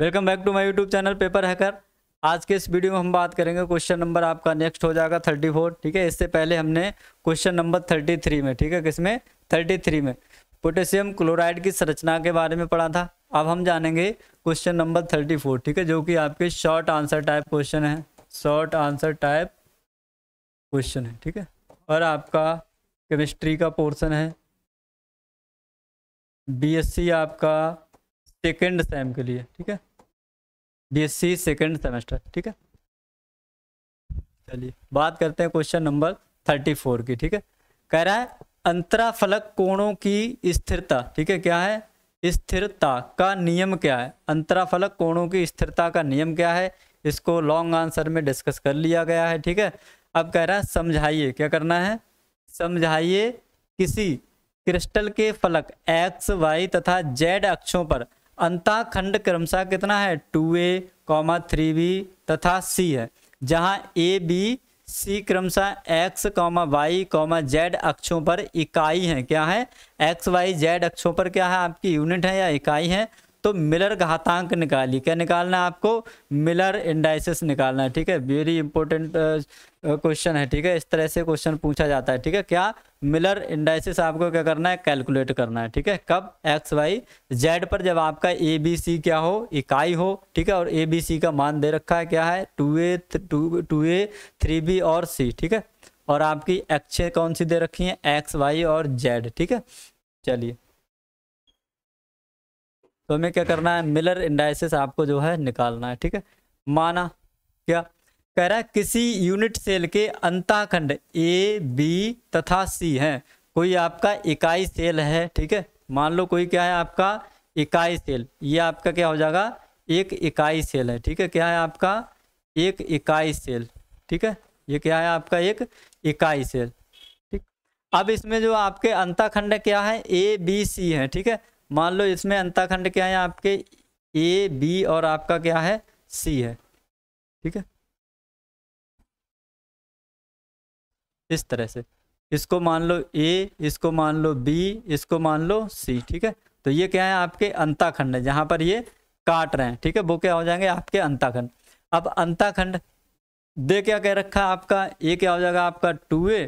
welcome back to my YouTube channel paper hacker आज के इस वीडियो में हम बात करेंगे क्वेश्चन नंबर आपका नेक्स्ट हो जाएगा थर्टी फोर ठीक है इससे पहले हमने क्वेश्चन नंबर थर्टी थ्री में ठीक है किसमें थर्टी थ्री में पोटेशियम क्लोराइड की संरचना के बारे में पढ़ा था अब हम जानेंगे क्वेश्चन नंबर थर्टी फोर ठीक है जो कि आपके शॉर्ट आंसर टाइप क्वेश्चन है शॉर्ट आंसर टाइप क्वेश्चन है ठीक है और आपका केमिस्ट्री का पोर्सन है सी आपका सेकेंड सेम के लिए ठीक है बीएससी सेकेंड सेमेस्टर ठीक है चलिए बात करते हैं क्वेश्चन नंबर थर्टी फोर की ठीक है कह रहा है अंतरा फलक कोणों की स्थिरता ठीक है क्या है स्थिरता का नियम क्या है अंतरा फलक कोणों की स्थिरता का नियम क्या है इसको लॉन्ग आंसर में डिस्कस कर लिया गया है ठीक है अब कह रहा है समझाइए क्या करना है समझाइए किसी क्रिस्टल के फलक एक्स वाई तथा जेड अक्षों पर अंताखंड क्रमशः कितना है two A comma three B तथा सी है जहाँ ए बी सी क्रमशः X comma Y comma Z अक्षों पर इकाई है क्या है एक्स वाई जेड अक्षों पर क्या है आपकी यूनिट है या इकाई है तो मिलर घातांक निकालिए क्या निकालना है आपको मिलर इंडाइसिस निकालना है ठीक है वेरी इंपॉर्टेंट क्वेश्चन है ठीक है इस तरह से क्वेश्चन पूछा जाता है ठीक है क्या मिलर इंडाइसिस आपको क्या करना है कैलकुलेट करना है ठीक है कब एक्स वाई जेड पर जब आपका ए बी सी क्या हो इकाई हो ठीक है और ए बी सी का मान दे रखा है क्या है two A two A three B और सी ठीक है और आपकी एक्स कौन सी दे रखी है एक्स वाई और जेड ठीक है चलिए तो हमें क्या करना है मिलर इंडाइसिस आपको जो है निकालना है ठीक है माना क्या कह रहा है किसी यूनिट सेल के अंताखंड ए बी तथा सी हैं कोई आपका इकाई सेल है ठीक है मान लो कोई क्या है आपका इकाई सेल ये आपका क्या हो जाएगा एक इकाई सेल है ठीक है क्या है आपका एक इकाई सेल ठीक है ये क्या है आपका एक इकाई सेल ठीक अब इसमें जो आपके अंताखंड क्या है ए बी सी है ठीक है मान लो इसमें अंताखंड क्या है आपके ए बी और आपका क्या है सी है ठीक है इस तरह से इसको मान लो ए इसको मान लो बी इसको मान लो सी ठीक है तो ये क्या है आपके अंताखंड है जहां पर ये काट रहे हैं ठीक है वो क्या हो जाएंगे आपके अंताखंड अब अंताखंड दे क्या कह रखा है आपका ये क्या हो जाएगा आपका टू ए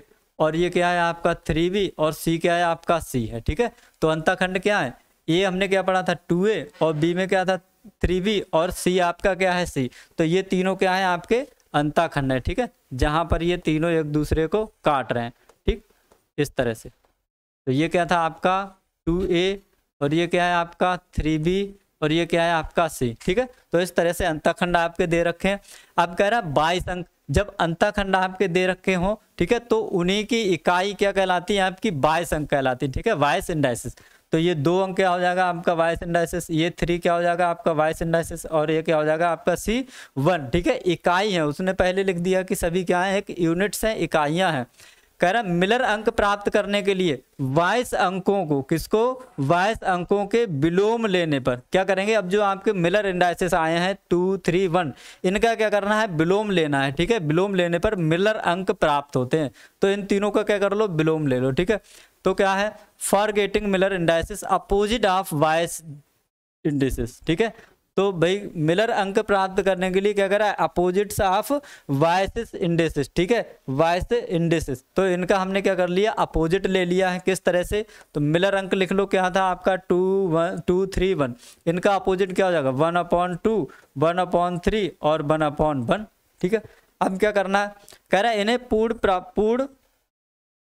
और ये क्या है आपका थ्री बी और सी क्या है आपका सी है ठीक है तो अंताखंड क्या है ए हमने क्या पढ़ा था टू ए और बी में क्या था थ्री बी और सी आपका क्या है सी तो ये तीनों क्या है आपके अंताखंड है ठीक है जहां पर ये तीनों एक दूसरे को काट रहे हैं ठीक इस तरह से तो ये क्या था आपका टू ए और ये क्या है आपका थ्री बी और ये क्या है आपका सी ठीक है तो इस तरह से अंताखंड आपके दे रखे हैं अब कह रहा है बाईस अंक जब अंताखंड आपके दे रखे हों ठीक है तो उन्हीं की इकाई क्या कहलाती है आपकी बाईस अंक कहलाती है ठीक है बाईस इंडाइसिस तो ये दो अंक क्या हो जाएगा आपका वाई सिंडाइसिस ये थ्री क्या हो जाएगा आपका वाई सिंडाइसिस और ये क्या हो जाएगा आपका सी वन ठीक है इकाई है उसने पहले लिख दिया कि सभी क्या है एक यूनिट्स हैं इकाइयाँ हैं कह रहा मिलर अंक प्राप्त करने के लिए वायस अंकों को किसको वायस अंकों के विलोम लेने पर क्या करेंगे अब जो आपके मिलर इंडाइसिस आए हैं टू थ्री वन इनका क्या करना है विलोम लेना है ठीक है विलोम लेने पर मिलर अंक प्राप्त होते हैं तो इन तीनों का क्या कर लो विलोम ले लो ठीक है तो क्या है for getting Miller indices opposite of vice indices ठीक है तो भाई मिलर अंक प्राप्त करने के लिए क्या करा है अपोजिट्स ऑफ वाइसिस इंडेसिस ठीक है वाइस इंडेसिस तो इनका हमने क्या कर लिया अपोजिट ले लिया है किस तरह से तो मिलर अंक लिख लो क्या था आपका two one two three one इनका अपोजिट क्या हो जाएगा one upon two one upon three और वन अपॉन वन ठीक है अब क्या करना है कह रहा है इन्हें पूर्ण पूर्ण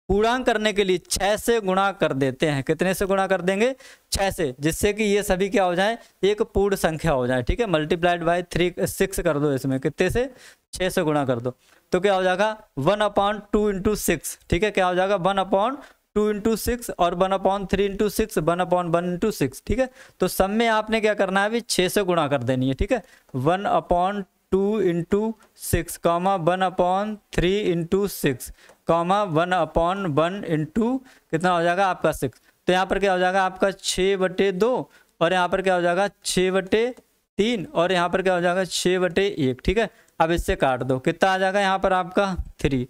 पूर्णांक करने के लिए छः से गुणा कर देते हैं कितने से गुणा कर देंगे छः से जिससे कि ये सभी क्या हो जाए एक पूर्ण संख्या हो जाए ठीक है मल्टीप्लाइड बाय थ्री सिक्स कर दो इसमें कितने से छः से गुणा कर दो तो क्या हो जाएगा one upon two into six ठीक है क्या हो जाएगा one upon two into six और one upon three into six one upon one into six ठीक है तो सब में आपने क्या करना है अभी छः से गुणा कर देनी है ठीक है one upon two into six comma one upon three into six comma one upon one into कितना हो जाएगा आपका सिक्स तो यहाँ पर क्या हो जाएगा आपका छः बटे दो और यहाँ पर क्या हो जाएगा छः बटे तीन और यहाँ पर क्या हो जाएगा छः बटे एक ठीक है अब इससे काट दो कितना आ जाएगा यहाँ पर आपका थ्री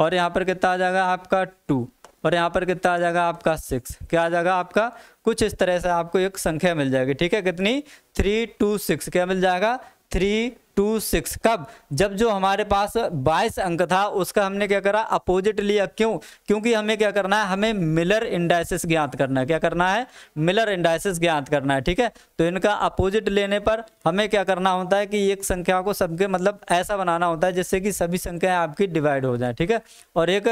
और यहाँ पर कितना आ जाएगा आपका टू और यहाँ पर कितना आ जाएगा आपका सिक्स क्या आ जाएगा आपका कुछ इस तरह से आपको एक संख्या मिल जाएगी ठीक है कितनी थ्री टू सिक्स क्या मिल जाएगा थ्री टू सिक्स कब जब जो हमारे पास बाईस अंक था उसका हमने क्या करा अपोजिट लिया क्यों क्योंकि हमें क्या करना है हमें मिलर इंडाइसिस ज्ञात करना है क्या करना है मिलर इंडाइसिस ज्ञात करना है ठीक है तो इनका अपोजिट लेने पर हमें क्या करना होता है कि एक संख्या को सबके मतलब ऐसा बनाना होता है जिससे कि सभी संख्याएं आपकी डिवाइड हो जाए ठीक है और एक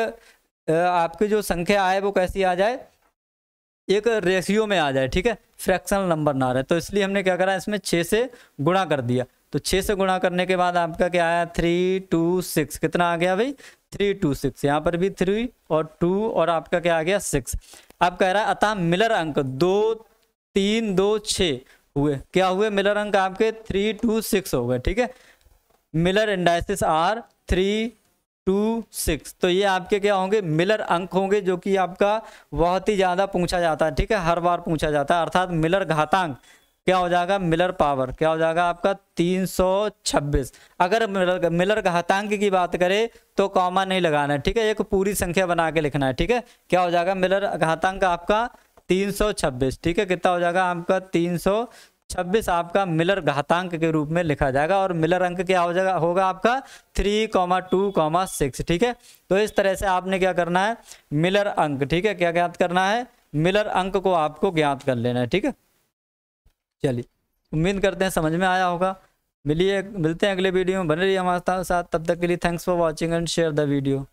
आपकी जो संख्या आए वो कैसी आ जाए एक रेशियो में आ जाए ठीक है फ्रैक्शनल नंबर ना रहे तो इसलिए हमने क्या करा इसमें छः से गुणा कर दिया तो छः से गुणा करने के बाद आपका क्या आया थ्री टू सिक्स कितना आ गया भाई थ्री टू सिक्स यहाँ पर भी थ्री और टू और आपका क्या आ गया सिक्स आप कह रहा है अतः मिलर अंक दो तीन दो छ हुए क्या हुए मिलर अंक आपके थ्री टू सिक्स हो गए ठीक है Miller indices are three two six तो ये आपके क्या होंगे मिलर अंक होंगे जो कि आपका बहुत ही ज़्यादा पूछा जाता है ठीक है हर बार पूछा जाता है अर्थात मिलर घातांक क्या हो जाएगा मिलर पावर क्या हो जाएगा आपका 326 अगर मिलर मिलर घातांक की बात करें तो कॉमा नहीं लगाना है ठीक है एक पूरी संख्या बना के लिखना है ठीक है क्या हो जाएगा मिलर घातांक आपका 326 ठीक है कितना हो जाएगा आपका 326 आपका मिलर घातांक के रूप में लिखा जाएगा और मिलर अंक क्या हो जाएगा होगा आपका three comma two comma six ठीक है तो इस तरह से आपने क्या करना है मिलर अंक ठीक है क्या ज्ञात करना है मिलर अंक को आपको ज्ञात कर लेना है ठीक है चलिए उम्मीद करते हैं समझ में आया होगा मिलिए मिलते हैं अगले वीडियो में बने रहिए हमारे साथ तब तक के लिए thanks for watching and share the video